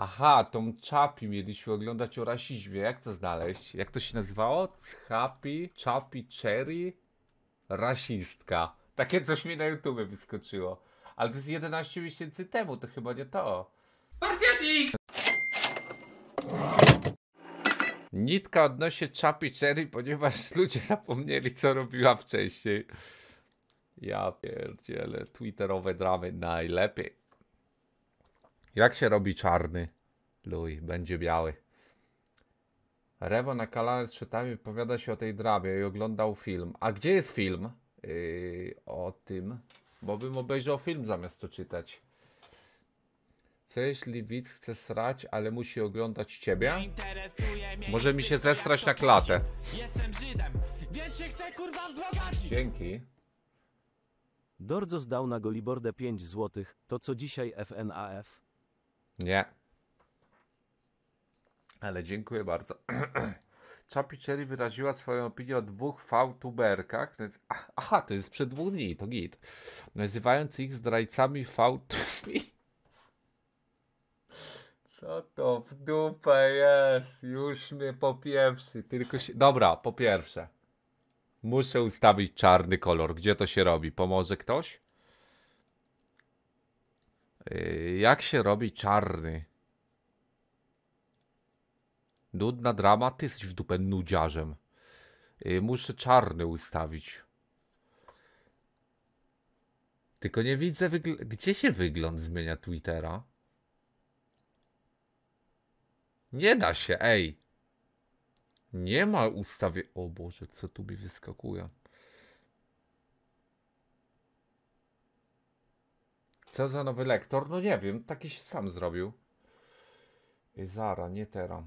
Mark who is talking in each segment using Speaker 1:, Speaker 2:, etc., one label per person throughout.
Speaker 1: Aha, tą Czapi mieliśmy oglądać o rasizmie. Jak to znaleźć? Jak to się nazywało? Czapi, Chapi, Cherry, rasistka. Takie coś mi na YouTube wyskoczyło. Ale to jest 11 miesięcy temu, to chyba nie to. Spartiatik! Nitka odnosi Chapi Cherry, ponieważ ludzie zapomnieli, co robiła wcześniej. Ja pierdzielę, twitterowe dramy najlepiej. Jak się robi czarny? Luj, będzie biały. Rewo na kanale z szytami wypowiada się o tej drabie i oglądał film. A gdzie jest film yy, o tym? Bo bym obejrzał film zamiast to czytać. Co jeśli widz chce srać, ale musi oglądać ciebie? Może mi się zesrać na klatę. Jestem Żydem, więc się chcę kurwa wzbogacić. Dzięki. Dordzo zdał na Golibordę 5 zł, to co dzisiaj FNAF? Nie. Ale dziękuję bardzo. Chapicheri wyraziła swoją opinię o dwóch tuberkach. To jest, aha, to jest sprzed dwóch dni, to git. Nazywając ich zdrajcami fałtumi. Co to w dupę jest? Już mnie pierwszy. Tylko się... Dobra, po pierwsze. Muszę ustawić czarny kolor. Gdzie to się robi? Pomoże ktoś? Y, jak się robi czarny? Nudna drama, ty jesteś w dupę nudziarzem. Y, muszę czarny ustawić. Tylko nie widzę, gdzie się wygląd zmienia Twittera? Nie da się, ej. Nie ma ustawie... O Boże, co tu mi wyskakuje? Co za nowy lektor? No nie wiem, taki się sam zrobił. Zara, nie teraz.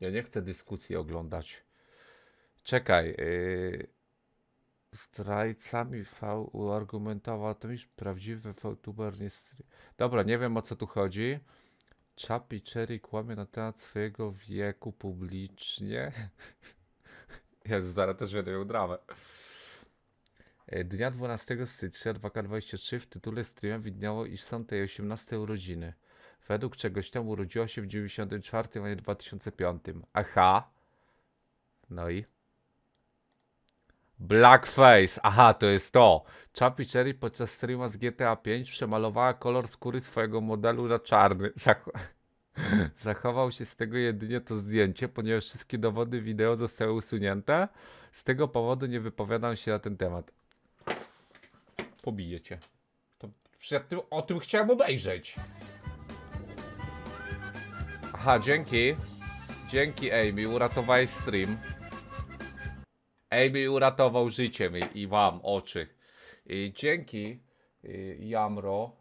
Speaker 1: Ja nie chcę dyskusji oglądać. Czekaj. Yy, zdrajcami V uargumentował, to już prawdziwy youtuber nie... Dobra, nie wiem o co tu chodzi. Chapi Cherry kłamie na temat swojego wieku publicznie. Jezu, zaraz też będę miał dramę. E, dnia 12 stycznia 2K23 w tytule streama widniało, iż są tej 18 urodziny. Według czegoś tam urodziła się w 94, a nie 2005. Aha. No i? Blackface. Aha, to jest to. Chappie Cherry podczas streama z GTA 5 przemalowała kolor skóry swojego modelu na czarny. Zach Zachował się z tego jedynie to zdjęcie, ponieważ wszystkie dowody wideo zostały usunięte. Z tego powodu nie wypowiadam się na ten temat pobije cię. To przed tym, o tym chciałem obejrzeć. Aha, dzięki. Dzięki Amy, uratowałeś stream. Amy uratował życie mi i wam oczy. I dzięki y, Jamro,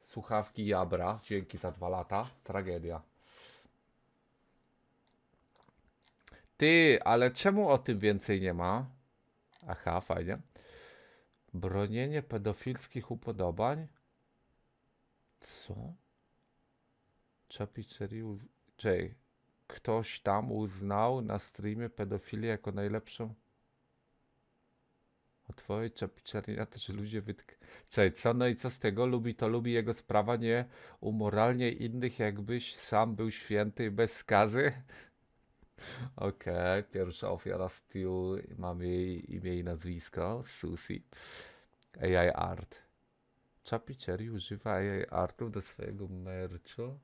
Speaker 1: słuchawki Jabra, dzięki za dwa lata. Tragedia. Ty, ale czemu o tym więcej nie ma? Aha, fajnie. Bronienie pedofilskich upodobań? Co? Chapicheri J. Ktoś tam uznał na streamie pedofilię jako najlepszą. O twojej to też ludzie wytk... Czej, co no i co z tego? Lubi to lubi jego sprawa, nie umoralnie innych jakbyś sam był święty bez skazy. Okej, okay, pierwsza ofiara Stu, mam jej imię i nazwisko, Susi. AI Art. Chappie używa AI Artów do swojego merchu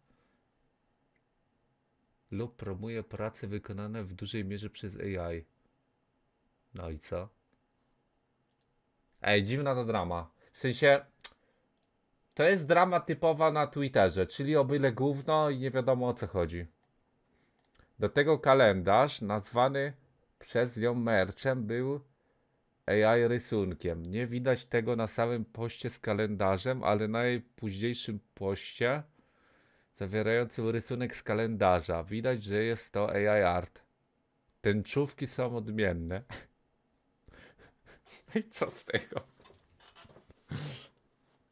Speaker 1: lub promuje prace wykonane w dużej mierze przez AI. No i co? Ej, dziwna ta drama. W sensie, to jest drama typowa na Twitterze, czyli o byle gówno i nie wiadomo o co chodzi. Do tego kalendarz, nazwany przez nią merchem był AI rysunkiem. Nie widać tego na samym poście z kalendarzem, ale na jej późniejszym poście zawierającym rysunek z kalendarza. Widać, że jest to AI art. Tęczówki są odmienne. I co z tego?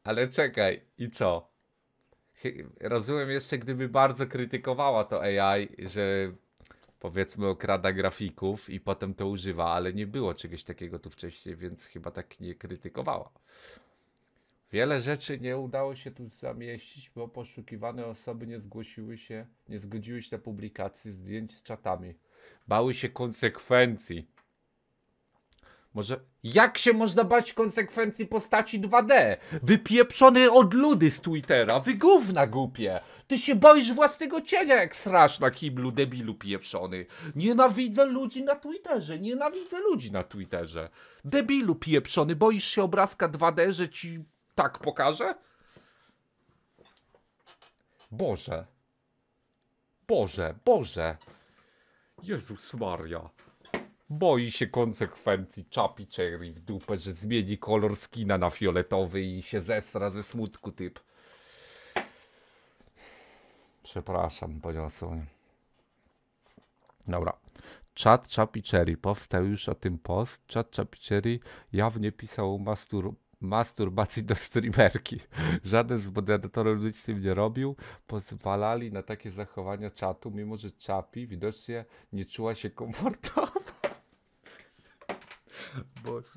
Speaker 1: Ale czekaj, i co? rozumiem jeszcze, gdyby bardzo krytykowała to AI, że powiedzmy okrada grafików i potem to używa, ale nie było czegoś takiego tu wcześniej, więc chyba tak nie krytykowała. Wiele rzeczy nie udało się tu zamieścić, bo poszukiwane osoby nie zgłosiły się, nie zgodziły się na publikację zdjęć z czatami. Bały się konsekwencji. Może. Jak się można bać konsekwencji postaci 2D? Wypieprzony ludy z Twittera, wygówna głupie! Ty się boisz własnego cienia, jak srasz na kiblu, debilu pieprzony. Nienawidzę ludzi na Twitterze, nienawidzę ludzi na Twitterze. Debilu pieprzony, boisz się obrazka 2D, że ci tak pokażę? Boże. Boże, Boże. Jezus Maria boi się konsekwencji, czapi cherry w dupę, że zmieni kolor skina na fioletowy i się zesra ze smutku typ. Przepraszam, poniosłem. Dobra. Czat Chapicheri. Powstał już o tym post. Czat Chapicheri jawnie pisał o mastur masturbacji do streamerki. Żaden z moderatorów nic z tym nie robił. Pozwalali na takie zachowania czatu, mimo że Chapi widocznie nie czuła się komfortowo. Boże.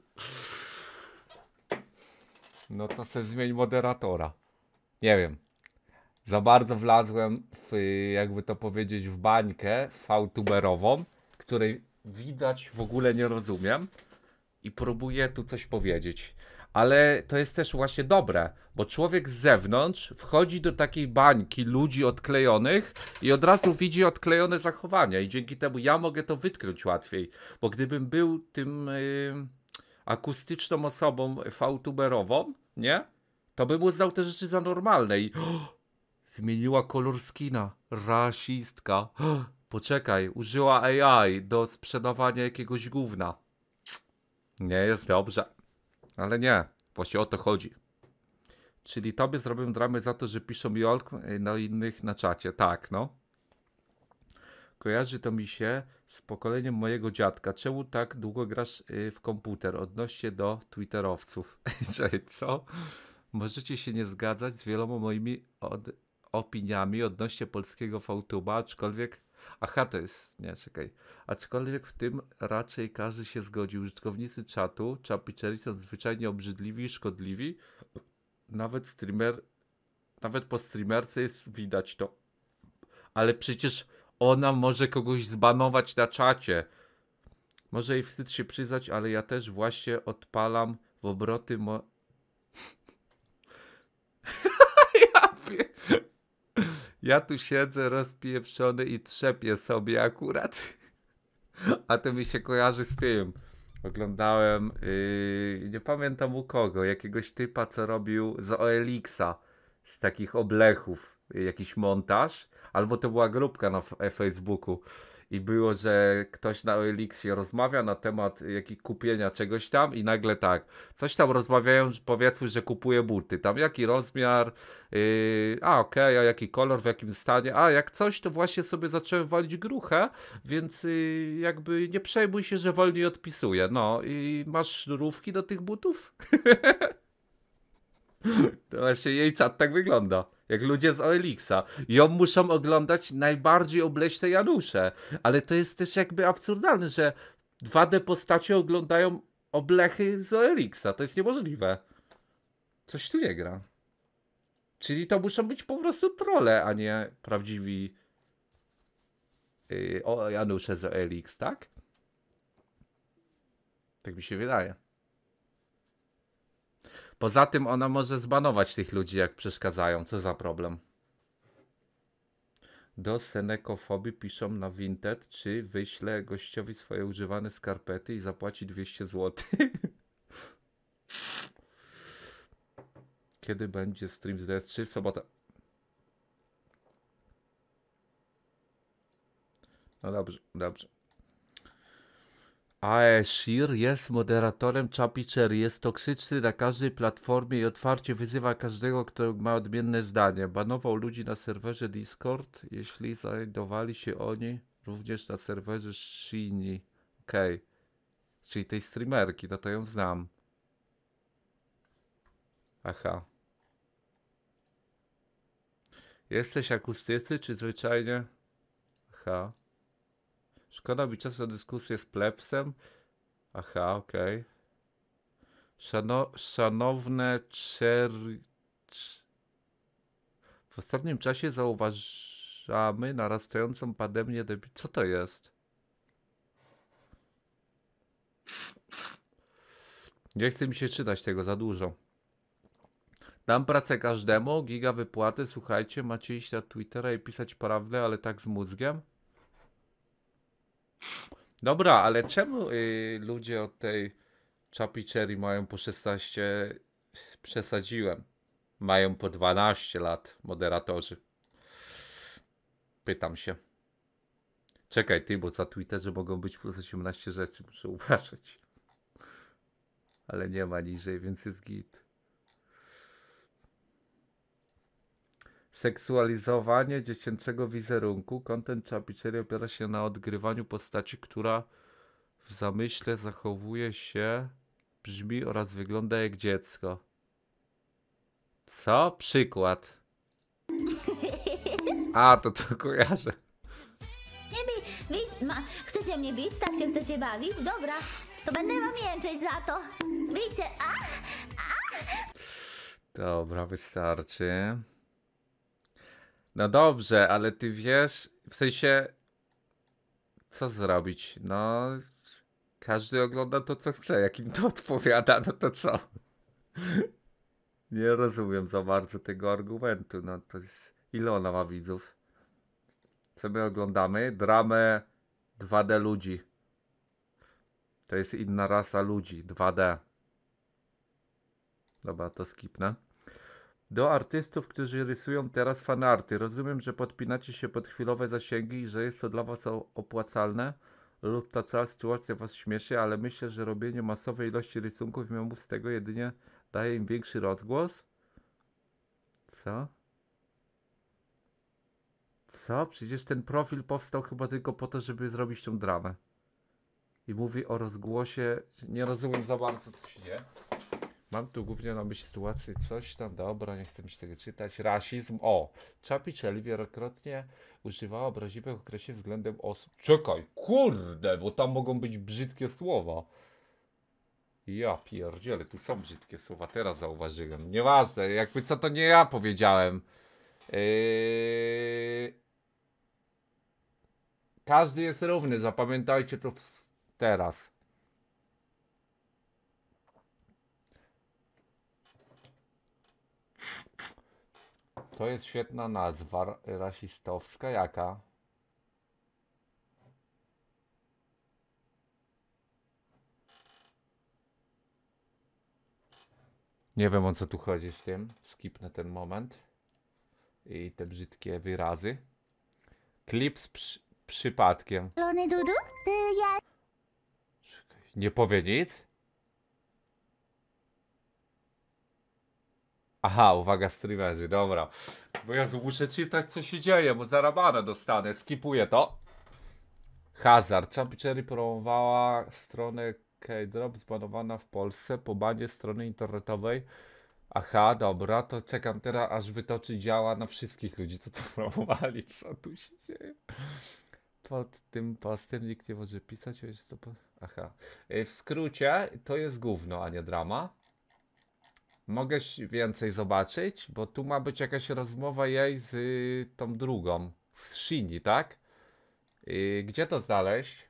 Speaker 1: No to se zmień moderatora. Nie wiem. Za bardzo wlazłem w, jakby to powiedzieć, w bańkę fałtuberową, której widać w ogóle nie rozumiem i próbuję tu coś powiedzieć ale to jest też właśnie dobre, bo człowiek z zewnątrz wchodzi do takiej bańki ludzi odklejonych i od razu widzi odklejone zachowania i dzięki temu ja mogę to wytknąć łatwiej, bo gdybym był tym yy, akustyczną osobą fałtuberową, nie? To bym uznał te rzeczy za normalne i oh, zmieniła kolor skina, rasistka. Oh, poczekaj, użyła AI do sprzedawania jakiegoś gówna. Nie jest dobrze. Ale nie, właśnie o to chodzi. Czyli tobie zrobią dramę za to, że piszą Jolk e, na no innych na czacie. Tak, no. Kojarzy to mi się z pokoleniem mojego dziadka. Czemu tak długo grasz e, w komputer? Odnośnie do twitterowców. co? Możecie się nie zgadzać z wieloma moimi od opiniami odnośnie polskiego VTube'a, aczkolwiek Aha, to jest, nie, czekaj. Aczkolwiek w tym raczej każdy się zgodzi. Użytkownicy czatu, czapiczerii są zwyczajnie obrzydliwi i szkodliwi. Nawet streamer, nawet po streamerce jest widać to. Ale przecież ona może kogoś zbanować na czacie. Może jej wstyd się przyznać, ale ja też właśnie odpalam w obroty mo Ja tu siedzę rozpieprzony i trzepię sobie akurat. A to mi się kojarzy z tym. Oglądałem, yy, nie pamiętam u kogo, jakiegoś typa, co robił z OLX-a, z takich oblechów, jakiś montaż, albo to była grupka na Facebooku i było, że ktoś na Elixie rozmawia na temat y, jak, kupienia czegoś tam i nagle tak, coś tam rozmawiają, powiedzmy, że kupuje buty, tam jaki rozmiar, yy, a okej, okay, a jaki kolor, w jakim stanie, a jak coś, to właśnie sobie zacząłem walić gruchę, więc yy, jakby nie przejmuj się, że wolniej odpisuję, no i masz sznurówki do tych butów? to właśnie jej czat tak wygląda. Jak ludzie z Oelixa. Ją muszą oglądać najbardziej obleśne Janusze. Ale to jest też jakby absurdalne, że 2D postacie oglądają oblechy z Oelixa. To jest niemożliwe. Coś tu nie gra. Czyli to muszą być po prostu trolle, a nie prawdziwi yy, o, Janusze z Elix, tak? Tak mi się wydaje. Poza tym ona może zbanować tych ludzi, jak przeszkadzają. Co za problem. Do senekofobii piszą na Vinted, czy wyślę gościowi swoje używane skarpety i zapłaci 200 zł. Kiedy będzie stream z DS3? W sobotę. No dobrze, dobrze. Aeshir jest moderatorem Chapiczery, jest toksyczny na każdej platformie i otwarcie wyzywa każdego, kto ma odmienne zdanie. Banował ludzi na serwerze Discord, jeśli znajdowali się oni również na serwerze Shini. Okej. Okay. Czyli tej streamerki, no to ją znam. Aha. Jesteś akustycy, czy zwyczajnie? Aha. Szkoda mi czasu na dyskusję z plebsem. Aha, okej. Okay. Szano, szanowne czer... W ostatnim czasie zauważamy narastającą pandemię debi... Co to jest? Nie chce mi się czytać tego za dużo. Dam pracę każdemu, giga wypłaty, słuchajcie, macie iść na Twittera i pisać prawdę, ale tak z mózgiem? Dobra, ale czemu y, ludzie od tej Chapi Cherry mają po 16, przesadziłem, mają po 12 lat moderatorzy? Pytam się. Czekaj ty, bo za Twitterze mogą być plus 18 rzeczy, muszę uważać. Ale nie ma niżej, więc jest git. Seksualizowanie dziecięcego wizerunku. Kontent Chapiczery opiera się na odgrywaniu postaci, która w zamyśle zachowuje się, brzmi oraz wygląda jak dziecko. Co? Przykład. A, to to kojarzę.
Speaker 2: Nie bij, ma, chcecie mnie bić? Tak się chcecie bawić? Dobra, to będę wam jęczeć za to. Bijcie, a, a.
Speaker 1: Dobra, wystarczy. No dobrze, ale ty wiesz, w sensie, co zrobić? No, każdy ogląda to, co chce. Jak im to odpowiada, no to co? Nie rozumiem za bardzo tego argumentu. No to jest... Ile ona ma widzów? Co my oglądamy? Dramę 2D ludzi. To jest inna rasa ludzi. 2D. Dobra, to skipnę. Do artystów, którzy rysują teraz fanarty. Rozumiem, że podpinacie się pod chwilowe zasięgi i że jest to dla was opłacalne lub ta cała sytuacja was śmieszy, ale myślę, że robienie masowej ilości rysunków i memów z tego jedynie daje im większy rozgłos. Co? Co? Przecież ten profil powstał chyba tylko po to, żeby zrobić tą dramę. I mówi o rozgłosie. Nie rozumiem za bardzo, co się dzieje. Mam tu głównie na myśli sytuację, coś tam, dobra, nie chcę mi się tego czytać. Rasizm, o. Czapiczelli wielokrotnie używała obraźliwych określeń względem osób. Czekaj, kurde, bo tam mogą być brzydkie słowa. Ja pierdziele, tu są brzydkie słowa, teraz zauważyłem. Nieważne, jakby co to nie ja powiedziałem. Yy... Każdy jest równy, zapamiętajcie to teraz. To jest świetna nazwa rasistowska. Jaka? Nie wiem o co tu chodzi z tym. Skipnę ten moment. I te brzydkie wyrazy. Klip z przy przypadkiem.
Speaker 2: Lony Dudu? Y, ja...
Speaker 1: nie powie nic? Aha, uwaga streamerzy, dobra. Bo ja muszę czytać co się dzieje, bo zarabana dostanę, skipuję to. Hazard. Champi Cherry promowała stronę K-Drop zbanowana w Polsce po banie strony internetowej. Aha, dobra, to czekam teraz aż wytoczy działa na wszystkich ludzi, co to promowali, co tu się dzieje. Pod tym postem nikt nie może pisać, to... Aha. E, w skrócie, to jest gówno, a nie drama. Mogę więcej zobaczyć, bo tu ma być jakaś rozmowa jej z y, tą drugą, z Shini, tak? Y, gdzie to znaleźć?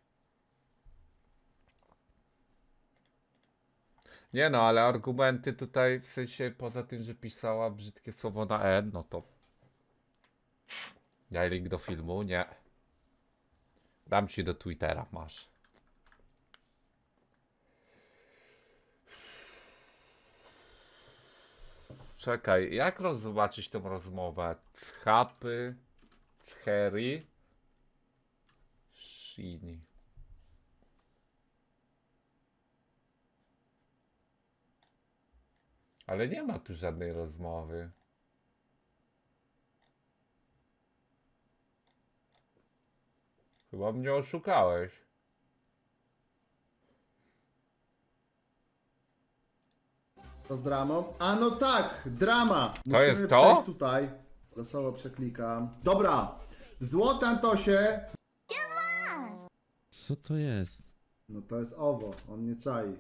Speaker 1: Nie no, ale argumenty tutaj, w sensie poza tym, że pisała brzydkie słowo na e, no to... Daj link do filmu, nie. Dam ci do Twittera, masz. Czekaj, jak rozbaczyć tą rozmowę? Chapy, Cheri, Shini. Ale nie ma tu żadnej rozmowy. Chyba mnie oszukałeś.
Speaker 3: To z dramą. A no tak, drama. To jest to? tutaj. Losowo przeklikam. Dobra. się. Antosie.
Speaker 1: Co to jest?
Speaker 3: No to jest owo, on nie czai.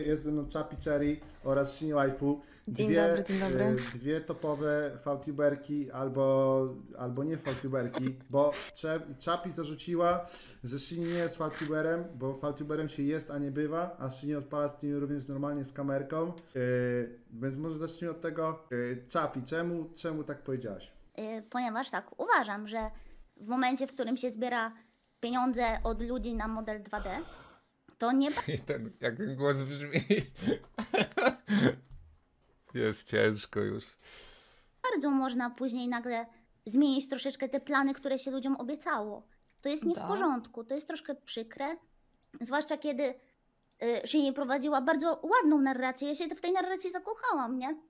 Speaker 3: Jest ze mną Chapi Cherry oraz Shini Waifu. Dzień dwie, dobry, dzień e, dobry. Dwie topowe fałtuberki albo, albo nie fałtuberki, bo Chapi zarzuciła, że Shini nie jest fałtuberem, bo fałtuberem się jest, a nie bywa, a Shini odpala z tym również normalnie z kamerką. E, więc może zacznijmy od tego. Yy, e, Chapi, czemu, czemu tak
Speaker 1: powiedziałaś?
Speaker 2: ponieważ tak, uważam, że w momencie, w którym się zbiera pieniądze od ludzi na model 2D, to nie.
Speaker 1: I ten, jak ten głos brzmi. Jest ciężko już.
Speaker 2: Bardzo można później nagle zmienić troszeczkę te plany, które się ludziom obiecało. To jest nie w tak. porządku, to jest troszkę przykre. Zwłaszcza kiedy y, prowadziła bardzo ładną narrację. Ja się w tej narracji zakochałam, nie?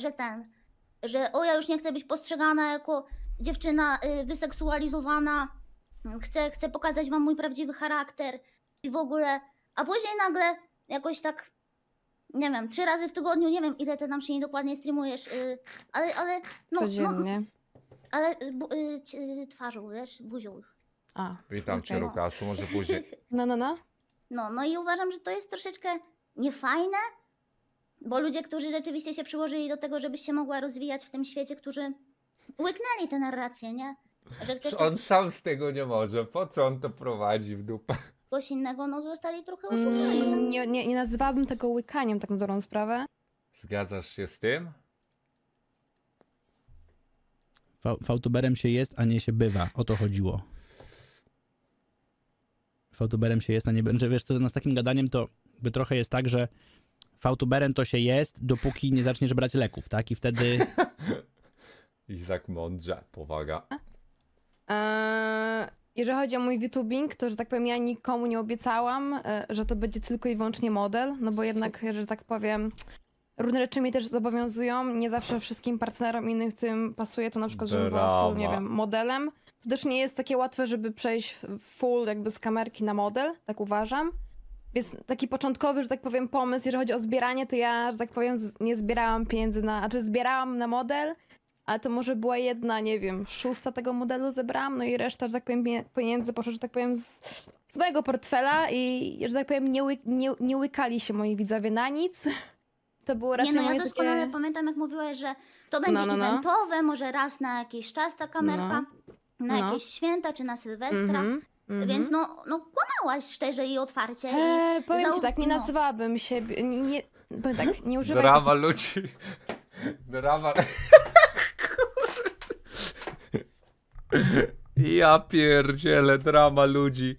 Speaker 2: Że ten, że o ja już nie chcę być postrzegana jako dziewczyna y, wyseksualizowana, chcę, chcę pokazać wam mój prawdziwy charakter, i w ogóle. A później nagle jakoś tak, nie wiem, trzy razy w tygodniu, nie wiem ile ty nam się niedokładnie streamujesz, yy, ale, ale, no, no Codziennie. No, ale y, bu, yy, twarzą, wiesz, buzią.
Speaker 4: A,
Speaker 1: Witam cię, Lukaszu, może później.
Speaker 2: No, no, no. No, no i uważam, że to jest troszeczkę niefajne, bo ludzie, którzy rzeczywiście się przyłożyli do tego, żebyś się mogła rozwijać w tym świecie, którzy łyknęli tę narrację, nie? Że chcesz...
Speaker 1: On sam z tego nie może. Po co on to prowadzi w dupę?
Speaker 4: kogoś innego, no zostali trochę mm, oszukani. Mm, nie, nie, nie nazywałabym tego łykaniem, tak na dobrą sprawę.
Speaker 1: Zgadzasz się z tym?
Speaker 3: fautuberem się jest, a nie się bywa. O to chodziło. Fautuberem się jest, a nie będzie. Wiesz co, z takim gadaniem to by trochę jest tak, że fautuberem to się jest, dopóki nie zaczniesz brać leków, tak? I wtedy...
Speaker 1: Izak mądrze, powaga.
Speaker 4: Eee, jeżeli chodzi o mój VTubing, to że tak powiem, ja nikomu nie obiecałam, e, że to będzie tylko i wyłącznie model, no bo jednak, że tak powiem, różne rzeczy mnie też zobowiązują. Nie zawsze wszystkim partnerom innym tym pasuje, to na przykład, żebym była full, nie wiem, modelem. To też nie jest takie łatwe, żeby przejść full jakby z kamerki na model, tak uważam. Więc taki początkowy, że tak powiem, pomysł, jeżeli chodzi o zbieranie, to ja, że tak powiem, nie zbierałam pieniędzy na, znaczy zbierałam na model, ale to może była jedna, nie wiem, szósta tego modelu zebrałam, no i reszta, że tak powiem, pieniędzy poszło, że tak powiem, z, z mojego portfela i, że tak powiem, nie, ły, nie, nie łykali się moi widzowie na nic. To było raczej nie, no ja doskonale takie...
Speaker 2: pamiętam, jak mówiłaś, że to no, będzie no, no, no. może raz na jakiś czas ta kamerka, no. na no. jakieś święta czy na Sylwestra. Mm -hmm. Mm -hmm. Więc no, no kłamałaś szczerze i otwarcie. Eee, i powiem ci tak, nie no.
Speaker 4: nazwałabym siebie, nie, nie, powiem tak, nie używaj... Drama takich...
Speaker 1: ludzi. Drama... Ja pierdzielę, drama ludzi,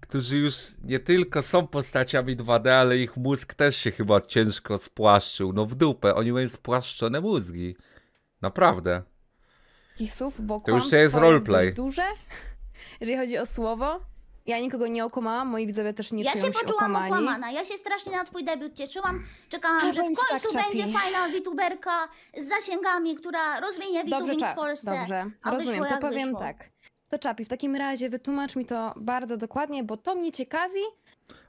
Speaker 1: którzy już nie tylko są postaciami 2D, ale ich mózg też się chyba ciężko spłaszczył. No w dupę, oni mają spłaszczone mózgi. Naprawdę.
Speaker 4: Kisów, bo to już jest roleplay. Jest duże, jeżeli chodzi o słowo, ja nikogo nie okłamałam, moi widzowie też nie ja czują się, się poczułam okłamani. okłamana.
Speaker 2: Ja się strasznie na twój debiut cieszyłam.
Speaker 4: Czekałam, ja że w tak, końcu tak będzie fajna
Speaker 2: VTuberka z zasięgami, która rozwinie VTubing w Polsce. Dobrze, a rozumiem, to powiem wyszło. tak.
Speaker 4: To Czapi, w takim razie wytłumacz mi to bardzo dokładnie, bo to mnie ciekawi.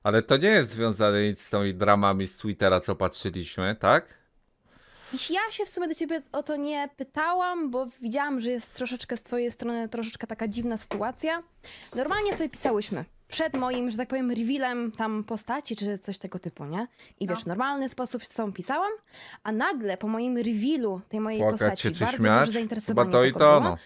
Speaker 1: Ale to nie jest związane nic z tymi dramami z Twittera, co patrzyliśmy, tak?
Speaker 4: Ja się w sumie do ciebie o to nie pytałam, bo widziałam, że jest troszeczkę z twojej strony troszeczkę taka dziwna sytuacja. Normalnie sobie pisałyśmy przed moim, że tak powiem, revealem tam postaci czy coś tego typu, nie? I no. wiesz, normalny sposób z sobą pisałam, a nagle po moim revealu tej mojej Płakać postaci się czy bardzo śmiać? duże zainteresowanie Chyba to i to było, ono.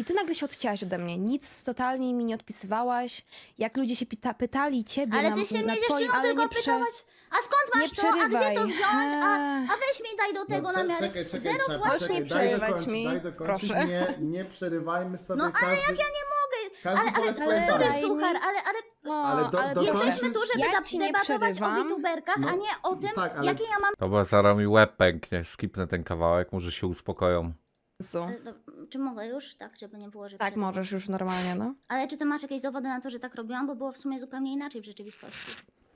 Speaker 4: I ty nagle się odcięłaś ode mnie. Nic totalnie mi nie odpisywałaś. Jak ludzie się pyta, pytali ciebie Ale na, ty się na mnie dziewczyno tylko prze... pytałaś, a skąd masz to, a gdzie to wziąć, a, eee.
Speaker 2: a weź mi daj do no, tego no, namiary. Zero czekaj,
Speaker 3: właśnie nie przerywać mi, proszę. Nie, nie przerywajmy sobie No każdy... ale jak ja
Speaker 2: nie mogę,
Speaker 3: każdy ale, ale, ale sorry suchar,
Speaker 2: ale, ale, no, ale, do, ale do jesteśmy tu, żeby ja debatować o youtuberkach, no, a nie o tym, tak, ale... jakie ja mam...
Speaker 1: Dobra, zaraz mi łeb pęknie, skipnę ten kawałek, może się uspokoją.
Speaker 4: Jezu.
Speaker 2: No, czy mogę już? Tak, żeby nie było, że... Tak, przed... możesz już normalnie, no. Ale czy ty masz jakieś dowody na to, że tak robiłam? Bo było w sumie zupełnie inaczej w rzeczywistości.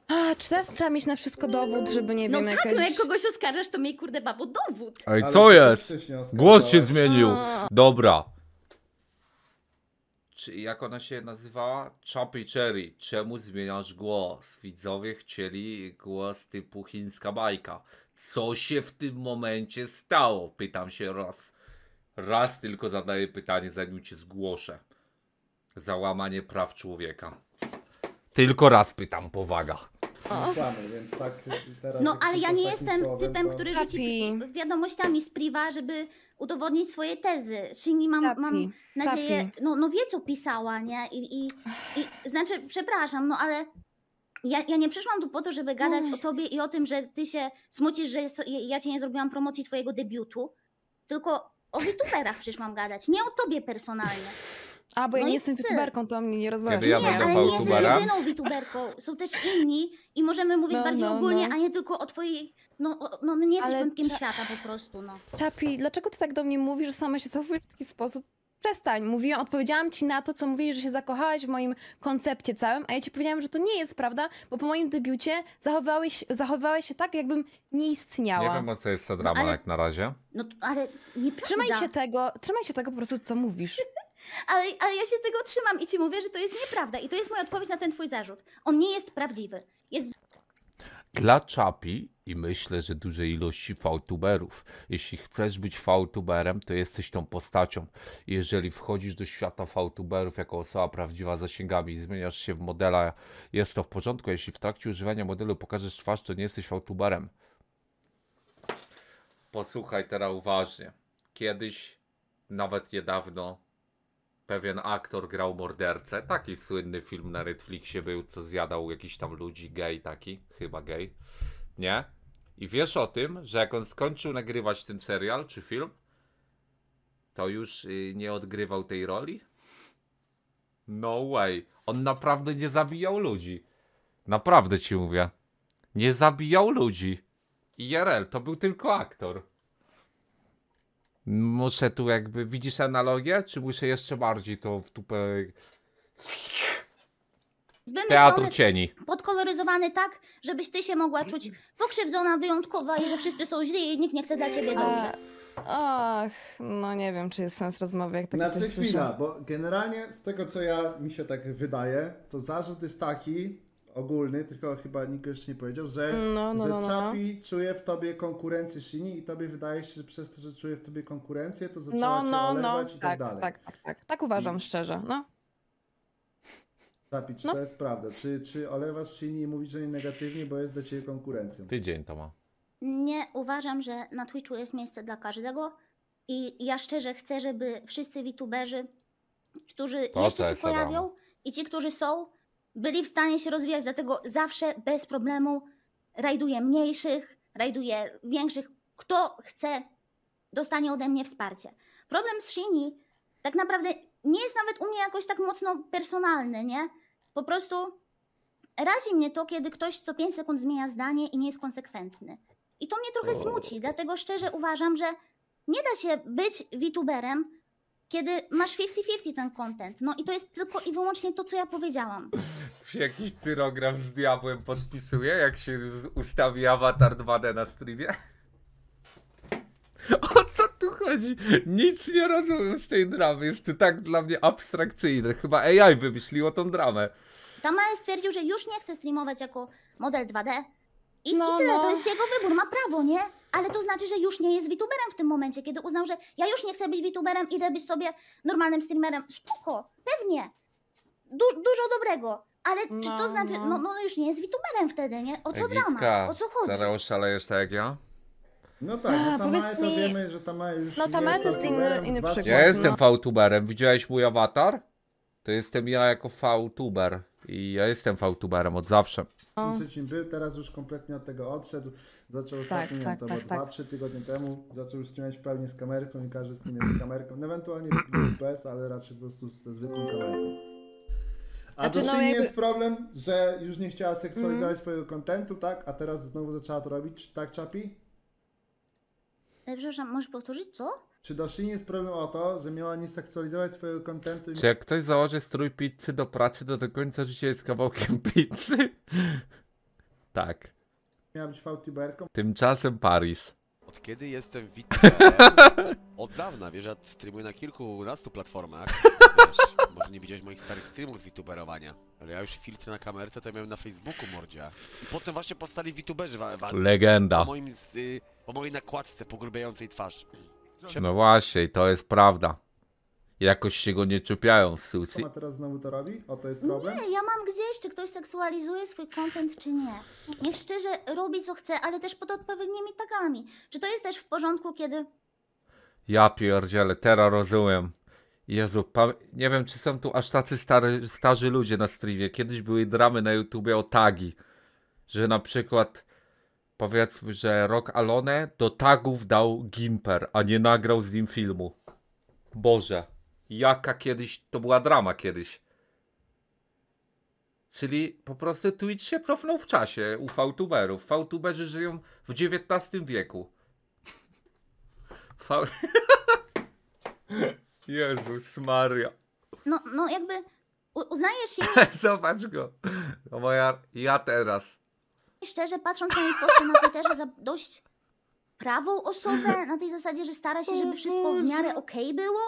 Speaker 4: A, czy teraz trzeba mieć na wszystko dowód, żeby nie no wiem, No tak, no jak kogoś oskarżasz, to miej kurde babo dowód. Ej, Ale co jest? Głos się zmienił.
Speaker 1: A... Dobra. Czy, jak ona się nazywała? Choppy Cherry. Czemu zmieniasz głos? Widzowie chcieli głos typu chińska bajka. Co się w tym momencie stało? Pytam się raz Raz tylko zadaję pytanie, zanim cię zgłoszę. Załamanie praw człowieka. Tylko raz pytam, powaga.
Speaker 3: Tak, no, ale ja
Speaker 2: nie jestem słowem, typem, to... który rzuci wiadomościami z priwa, żeby udowodnić swoje tezy. Shinny, mam, mam nadzieję, no, no wie co pisała, nie? I, i, i znaczy, przepraszam, no ale ja, ja nie przyszłam tu po to, żeby gadać o tobie i o tym, że ty się smucisz, że ja cię nie zrobiłam promocji twojego debiutu, tylko o youtuberach przecież mam gadać, nie o tobie personalnie. A, bo ja no nie jestem youtuberką,
Speaker 4: to mnie nie rozważasz. ja nie, ale nie jesteś jedyną
Speaker 2: youtuberką, są też inni i możemy mówić no, bardziej no, no. ogólnie, no. a nie tylko o twojej...
Speaker 4: No, no, no nie jesteś członkiem świata po prostu, no. Czapi, dlaczego ty tak do mnie mówisz, że sama się zachowujesz w taki sposób? przestań, mówiłam, odpowiedziałam ci na to, co mówisz, że się zakochałeś w moim koncepcie całym, a ja ci powiedziałam, że to nie jest prawda, bo po moim debiucie zachowałeś, zachowałeś się tak, jakbym nie istniała. Nie wiem,
Speaker 1: o co jest ta no drama no, ale, jak na razie.
Speaker 4: No ale nieprawda. Trzymaj się tego,
Speaker 2: trzymaj się tego po prostu, co mówisz. ale, ale ja się tego trzymam i ci mówię, że to jest nieprawda i to jest moja odpowiedź na ten twój zarzut. On nie jest prawdziwy. Jest...
Speaker 1: Dla Czapi i myślę, że dużej ilości VTuberów. Jeśli chcesz być VTuberem, to jesteś tą postacią. Jeżeli wchodzisz do świata VTuberów jako osoba prawdziwa zasięgami i zmieniasz się w modela, jest to w porządku. Jeśli w trakcie używania modelu pokażesz twarz, to nie jesteś VTuberem. Posłuchaj teraz uważnie. Kiedyś, nawet niedawno, pewien aktor grał mordercę. Taki słynny film na Netflixie był, co zjadał jakiś tam ludzi, gej taki, chyba gej nie? I wiesz o tym, że jak on skończył nagrywać ten serial czy film, to już y, nie odgrywał tej roli? No way. On naprawdę nie zabijał ludzi. Naprawdę ci mówię. Nie zabijał ludzi. IRL to był tylko aktor. Muszę tu jakby. Widzisz analogię? Czy muszę jeszcze bardziej to w tupę.
Speaker 2: Teatr cieni. Podkoloryzowany tak, żebyś ty się mogła czuć pokrzywdzona,
Speaker 4: wyjątkowa i że wszyscy są źli i nikt nie chce dla ciebie dobrze. Ach, no nie wiem, czy jest sens rozmowy, jak tak Znaczy coś chwila, słyszę.
Speaker 3: bo generalnie z tego, co ja mi się tak wydaje, to zarzut jest taki ogólny, tylko chyba nikt jeszcze nie powiedział, że, mm, no, no, że no, no, no. Chapi czuje w tobie konkurencję Shini i tobie wydaje się, że przez to, że czuje w tobie konkurencję, to zaczęła no, cię no, no. olewać i tak, tak dalej. Tak,
Speaker 4: tak, tak. Tak uważam mm. szczerze, no.
Speaker 3: Papi, no. to jest prawda? Czy, czy olewasz silnie i mówisz o niej negatywnie, bo jest dla ciebie konkurencją?
Speaker 1: Tydzień to ma.
Speaker 2: Nie, uważam, że na Twitchu jest miejsce dla każdego i ja szczerze chcę, żeby wszyscy VTuberzy, którzy to jeszcze się pojawią i ci, którzy są, byli w stanie się rozwijać, dlatego zawsze bez problemu rajduję mniejszych, rajduję większych. Kto chce, dostanie ode mnie wsparcie. Problem z Shini tak naprawdę nie jest nawet u mnie jakoś tak mocno personalny, nie? Po prostu razi mnie to, kiedy ktoś co 5 sekund zmienia zdanie i nie jest konsekwentny. I to mnie trochę smuci, dlatego szczerze uważam, że nie da się być VTuberem, kiedy masz 50-50 ten content. No i to jest tylko i wyłącznie to, co ja powiedziałam.
Speaker 1: Tu się jakiś cyrogram z diabłem podpisuje, jak się ustawi awatar 2D na streamie? O co tu chodzi? Nic nie rozumiem z tej dramy. Jest to tak dla mnie abstrakcyjne. Chyba AI wymyśliło tą dramę.
Speaker 2: Tamael stwierdził, że już nie chce streamować jako model 2D.
Speaker 1: I, no, i tyle, no. to jest jego
Speaker 2: wybór, ma prawo, nie? Ale to znaczy, że już nie jest VTuberem w tym momencie, kiedy uznał, że ja już nie chcę być VTuberem, idę być sobie normalnym streamerem. Spoko, pewnie. Du dużo dobrego. Ale no, czy to no, no. znaczy, no, no już nie jest VTuberem wtedy, nie? O co drama? O co
Speaker 1: chodzi? Zaraz szalejesz tak jak ja?
Speaker 3: No tak, A, no powiedz mi... wiemy, że Tamae już No Tamae to jest inny, inny przykład. Ja jestem
Speaker 1: VTuberem, widziałeś mój awatar? To jestem ja jako VTuber. I ja jestem fautubarem od zawsze.
Speaker 3: No. Czym był, teraz już kompletnie od tego odszedł. Zaczął tak, ostatnio, tak, tak, tak. 2-3 tygodnie temu, zaczął już trzymać z kamerką i każdy z tym jest z kamerką. No, ewentualnie bez, ale raczej po prostu ze zwykłą kamerką.
Speaker 4: A znaczy, to no, jakby... jest
Speaker 3: problem, że już nie chciała seksualizować mm. swojego kontentu, tak? A teraz znowu zaczęła to robić, tak Czapi?
Speaker 2: E, przepraszam, możesz powtórzyć, co?
Speaker 3: Czy Dashini jest problem o to, że miała nie seksualizować swojego kontentu i... Czy jak
Speaker 1: ktoś założy strój pizzy do pracy, to do końca życia jest kawałkiem pizzy? tak.
Speaker 3: Miała być VTuberką?
Speaker 1: Tymczasem Paris.
Speaker 3: Od kiedy jestem VTuberem? Od dawna, wiesz, ja streamuję na
Speaker 5: kilkunastu platformach. Wiesz, może nie widziałeś moich starych streamów z VTuberowania. Ale ja już filtry na kamerce to miałem na Facebooku, mordzia. I potem właśnie powstali VTuberzy was. Legenda. Moim...
Speaker 3: Y o mojej nakładce pogrubiającej twarz. No
Speaker 1: właśnie, to jest prawda. Jakoś się go nie czupiają z Susi. Ona
Speaker 3: teraz znowu to robi? O, to jest problem? Nie, ja mam
Speaker 2: gdzieś, czy ktoś seksualizuje swój content, czy nie. Niech szczerze robi, co chce, ale też pod odpowiednimi tagami. Czy to jest też w porządku, kiedy...
Speaker 1: Ja pierdziele, teraz rozumiem. Jezu, nie wiem, czy są tu aż tacy stary, starzy ludzie na streamie. Kiedyś były dramy na YouTubie o tagi. Że na przykład powiedzmy, że Rock Alone do tagów dał Gimper, a nie nagrał z nim filmu. Boże, jaka kiedyś, to była drama kiedyś. Czyli po prostu Twitch się cofnął w czasie u VTuberów. VTuberzy żyją w XIX wieku. Jezus Maria.
Speaker 2: No, no jakby uznajesz się...
Speaker 1: Zobacz go. No moja, ja teraz
Speaker 2: szczerze, patrząc na jej posty na Twitterze za dość prawą osobę, na tej zasadzie, że stara się, żeby wszystko w miarę okej okay było,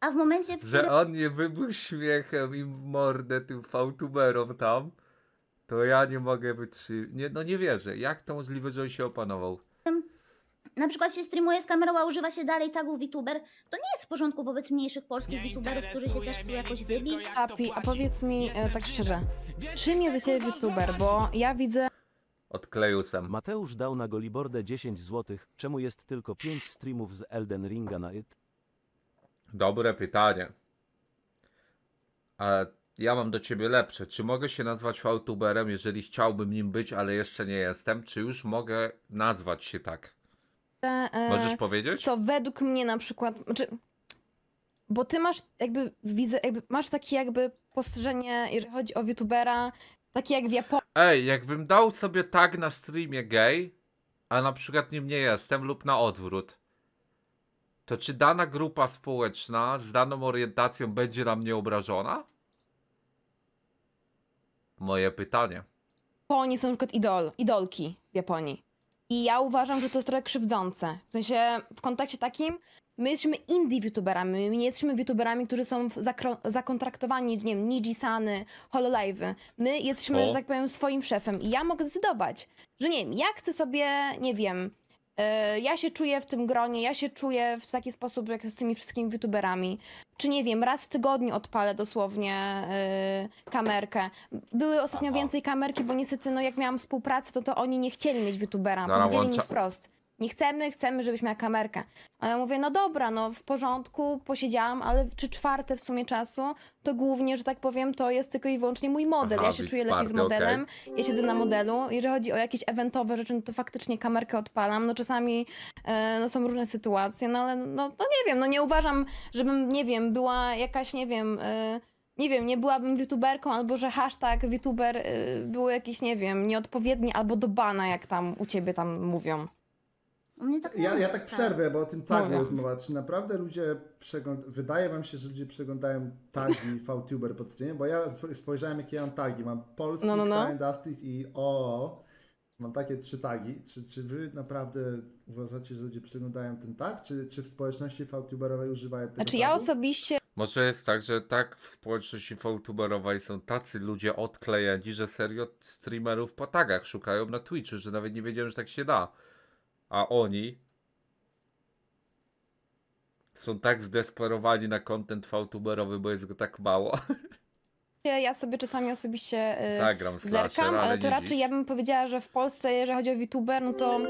Speaker 2: a w momencie, w którym... Że on
Speaker 1: nie wybuchł śmiechem i w mordę tym fałtuberom tam, to ja nie mogę wytrzymać. Nie, no nie wierzę. Jak to możliwe, że on się opanował?
Speaker 2: Na przykład się streamuje z kamerą, a używa się dalej tagu VTuber. To nie jest w porządku
Speaker 4: wobec mniejszych polskich VTuberów, którzy się też chcą jakoś wybić. Api, a powiedz mi e, tak szczerze, czym jest dla ciebie VTuber? Bo ja widzę...
Speaker 1: Odklejusem. Mateusz dał na Golibordę 10 zł.
Speaker 4: Czemu jest tylko 5 streamów z Elden Ringa na it?
Speaker 1: Dobre pytanie. Ale ja mam do ciebie lepsze. Czy mogę się nazwać VTuberem, jeżeli chciałbym nim być, ale jeszcze nie jestem? Czy już mogę nazwać się tak?
Speaker 4: E, e Możesz powiedzieć? Co według mnie na przykład. Znaczy, bo ty masz jakby widzę, jakby masz takie jakby postrzeżenie, jeżeli chodzi o youtubera, takie jak w Japonii.
Speaker 1: Ej, jakbym dał sobie tag na streamie gay, a na przykład nim nie jestem lub na odwrót, to czy dana grupa społeczna z daną orientacją będzie na mnie obrażona? Moje pytanie.
Speaker 4: Japonii są na przykład idol, idolki w Japonii. I ja uważam, że to jest trochę krzywdzące. W sensie, w kontekście takim, My jesteśmy indie youtuberami, my nie jesteśmy youtuberami, którzy są zakontraktowani, nie wiem, Nijisany, Hololive'y. My jesteśmy, o. że tak powiem, swoim szefem i ja mogę zdecydować, że nie wiem, ja chcę sobie, nie wiem, yy, ja się czuję w tym gronie, ja się czuję w taki sposób, jak z tymi wszystkimi youtuberami. Czy nie wiem, raz w tygodniu odpalę dosłownie yy, kamerkę. Były ostatnio Aha. więcej kamerki, bo niestety, no jak miałam współpracę, to to oni nie chcieli mieć youtubera, no, powiedzieli mi wprost nie chcemy, chcemy, żebyś miała kamerkę. A ja mówię, no dobra, no w porządku, posiedziałam, ale czy czwarte w sumie czasu, to głównie, że tak powiem, to jest tylko i wyłącznie mój model. Aha, ja się czuję lepiej z modelem, okay. ja siedzę na modelu. Jeżeli chodzi o jakieś eventowe rzeczy, no to faktycznie kamerkę odpalam. No czasami e, no, są różne sytuacje, no ale no, no nie wiem, no nie uważam, żebym, nie wiem, była jakaś, nie wiem... E, nie wiem, nie byłabym youtuberką, albo że hashtag youtuber e, był jakiś, nie wiem, nieodpowiedni, albo do bana, jak tam u ciebie tam mówią.
Speaker 2: U mnie
Speaker 3: tak ja, ja tak, tak przerwę, bo o tym tagu Dobra. Czy naprawdę ludzie przeglądają, wydaje wam się, że ludzie przeglądają tagi VTuber pod streamem? Bo ja spojrzałem, jakie mam tagi. Mam Polski, no, no, no. i OOO. Mam takie trzy tagi. Czy, czy wy naprawdę uważacie, że ludzie przeglądają ten tag? Czy, czy w społeczności VTuberowej używają tego Znaczy tagu?
Speaker 4: ja osobiście...
Speaker 1: Może jest tak, że tak w społeczności VTuberowej są tacy ludzie odklejeni, że serio streamerów po tagach szukają na Twitchu, że nawet nie wiedziałem, że tak się da a oni są tak zdesperowani na content VTuberowy, bo jest go tak mało.
Speaker 4: Ja sobie czasami osobiście y, Zagram slasher, ale to raczej dziś. ja bym powiedziała, że w Polsce, jeżeli chodzi o VTuber, no to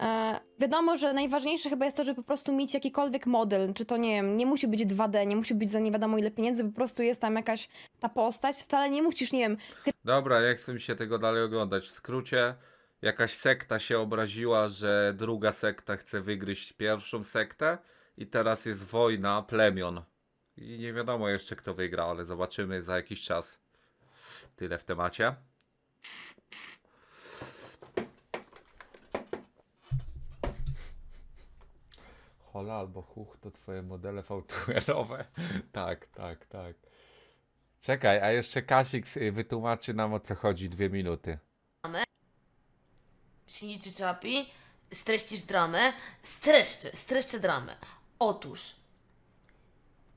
Speaker 4: e, wiadomo, że najważniejsze chyba jest to, żeby po prostu mieć jakikolwiek model, czy to nie wiem, nie musi być 2D, nie musi być za nie wiadomo ile pieniędzy, po prostu jest tam jakaś ta postać, wcale nie musisz, nie wiem...
Speaker 1: Dobra, jak chcę mi się tego dalej oglądać? W skrócie, jakaś sekta się obraziła, że druga sekta chce wygryźć pierwszą sektę i teraz jest wojna plemion. I nie wiadomo jeszcze kto wygra, ale zobaczymy za jakiś czas. Tyle w temacie. Hola albo huch to twoje modele fałtuerowe. tak, tak, tak. Czekaj, a jeszcze Kasik y, wytłumaczy nam o co chodzi dwie minuty.
Speaker 5: Shinichi Chapi, streścisz dramę? Streszczę, streszczę dramę. Otóż,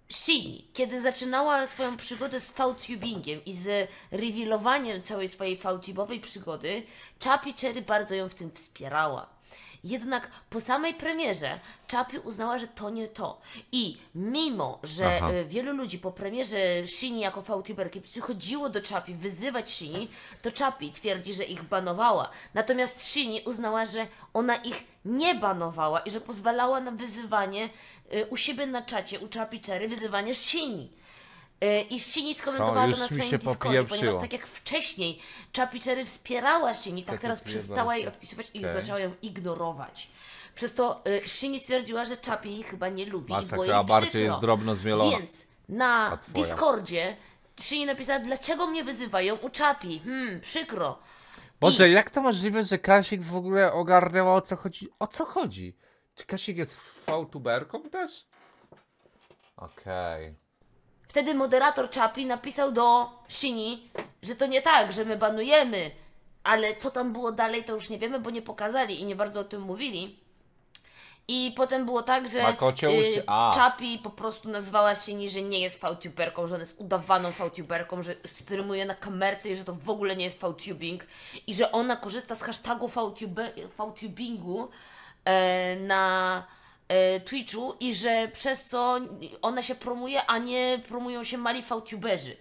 Speaker 5: Shini, kiedy zaczynała swoją przygodę z VTubingiem i z rewilowaniem całej swojej VTubowej przygody, Chapi Cherry bardzo ją w tym wspierała. Jednak po samej premierze Chapi uznała, że to nie to. I mimo, że Aha. E, wielu ludzi po premierze Shini jako VTuberki przychodziło do Chapi wyzywać Shini, to Chapi twierdzi, że ich banowała. Natomiast Shini uznała, że ona ich nie banowała i że pozwalała na wyzywanie e, u siebie na czacie, u Chapi Cherry, wyzywanie Shini. Y, I Shini skomentowała Co, to na swoim Discordzie, ponieważ tak jak wcześniej Czapicery wspierała Shini, tak teraz przestała jej odpisywać i zaczęła ją ignorować. Przez to Shini y, stwierdziła, że Czapie jej chyba nie lubi Masakra, i było jej przykro. bardziej jest drobno
Speaker 1: zmielona. Więc
Speaker 5: na Discordzie Shini napisała, dlaczego mnie wyzywają u Czapi? Hmm, przykro.
Speaker 1: Boże, I... jak to możliwe, że Kasik w ogóle ogarnęła o co chodzi? O co chodzi? Czy Kasik jest fałtuberką też? Okej. Okay.
Speaker 5: Wtedy moderator Chapi napisał do Shini, że to nie tak, że my banujemy, ale co tam było dalej, to już nie wiemy, bo nie pokazali i nie bardzo o tym mówili. I potem było tak, że y, Chapi po prostu nazwała Shini, że nie jest fałtuberką, że ona jest udawaną fałtuberką, że streamuje na kamerce i że to w ogóle nie jest VTubing i że ona korzysta z hashtagu fałtubingu e, na E, Twitchu i że przez co ona się promuje, a nie promują się mali VTuberzy.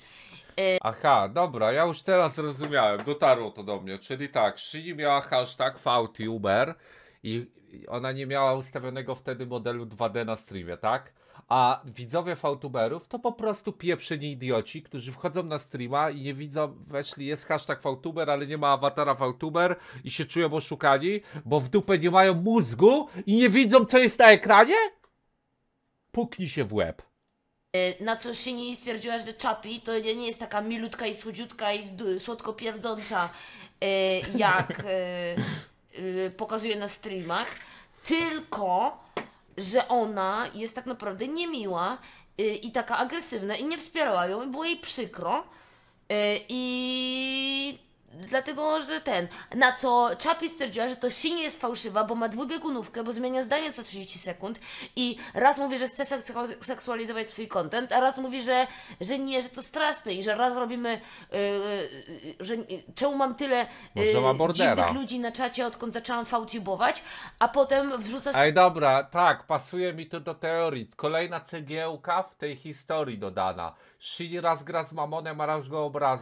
Speaker 5: E,
Speaker 1: Aha, dobra, ja już teraz zrozumiałem, dotarło to do mnie, czyli tak, Shini miała hashtag VTuber i ona nie miała ustawionego wtedy modelu 2D na streamie, tak? A widzowie fałtuberów to po prostu pieprzeni idioci, którzy wchodzą na streama i nie widzą, weszli, jest hashtag fałtuber, ale nie ma awatara fałtuber i się czują oszukani, bo w dupę nie mają mózgu i nie widzą, co jest na ekranie? Puknij się w łeb.
Speaker 5: Y, na co się nie stwierdziła, że Czapi to nie jest taka milutka i słodziutka i słodko pierdząca, y, jak y, pokazuje na streamach, tylko że ona jest tak naprawdę niemiła y, i taka agresywna i nie wspierała ją i było jej przykro y, i Dlatego, że ten, na co Chapi stwierdziła, że to silnie jest fałszywa, bo ma dwubiegunówkę, bo zmienia zdanie co 30 sekund i raz mówi, że chce seksualizować swój content, a raz mówi, że, że nie, że to straszne i że raz robimy, yy, że yy, czemu mam tyle y, dziwnych ludzi na czacie, odkąd zaczęłam fałtubować, a potem wrzuca... Ej,
Speaker 1: dobra, tak, pasuje mi to do teorii. Kolejna cegiełka w tej historii dodana. Shin raz gra z Mamonem, a raz go, obraż,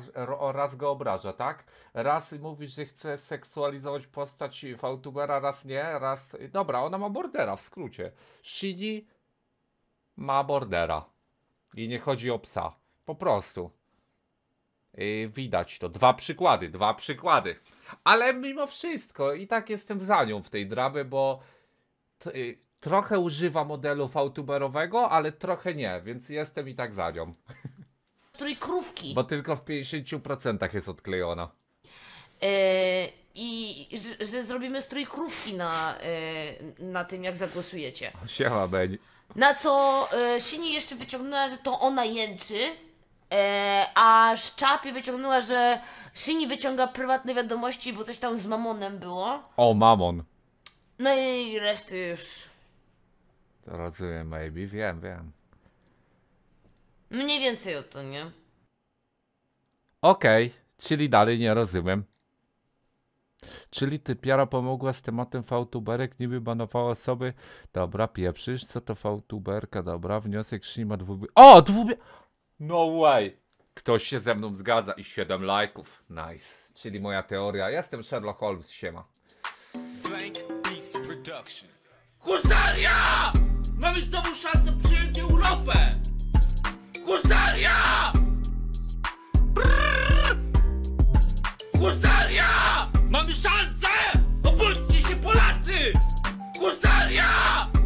Speaker 1: raz go obraża, tak? raz mówi, że chce seksualizować postać VTubera, raz nie, raz... Dobra, ona ma bordera, w skrócie. Shini ma bordera. I nie chodzi o psa. Po prostu. i y, widać to. Dwa przykłady, dwa przykłady. Ale mimo wszystko i tak jestem za nią w tej draby, bo y, trochę używa modelu VTuberowego, ale trochę nie, więc jestem i tak za nią. Której krówki? Bo tylko w 50% jest odklejona. Yy, i że, że, zrobimy strój krówki na,
Speaker 5: yy, na tym, jak zagłosujecie.
Speaker 1: Siema, Beni.
Speaker 5: Na co Shinie yy, Sini jeszcze wyciągnęła, że to ona jęczy, a Szczapie wyciągnęła, że Sini wyciąga prywatne wiadomości, bo coś tam z Mamonem było.
Speaker 1: O, Mamon.
Speaker 5: No i reszty już.
Speaker 1: To rozumiem, maybe, wiem, wiem.
Speaker 5: Mniej więcej o to, nie?
Speaker 1: Okej, okay, czyli dalej nie rozumiem. Czyli ty Piara pomogła z tematem fałtuberek, niby banowała sobie. Dobra, pieprzysz, co to fałtuberka, dobra, wniosek Shima dwubie... O, dwubie... No way! Ktoś się ze mną zgadza i 7 lajków. Nice. Czyli moja teoria. Jestem Sherlock Holmes, siema. Blank Beats Production. Husaria! Mamy znowu szansę przyjąć Europę! Husaria! Brrr! Husaria! Mamy szansę! Obudźcie się Polacy! Husaria!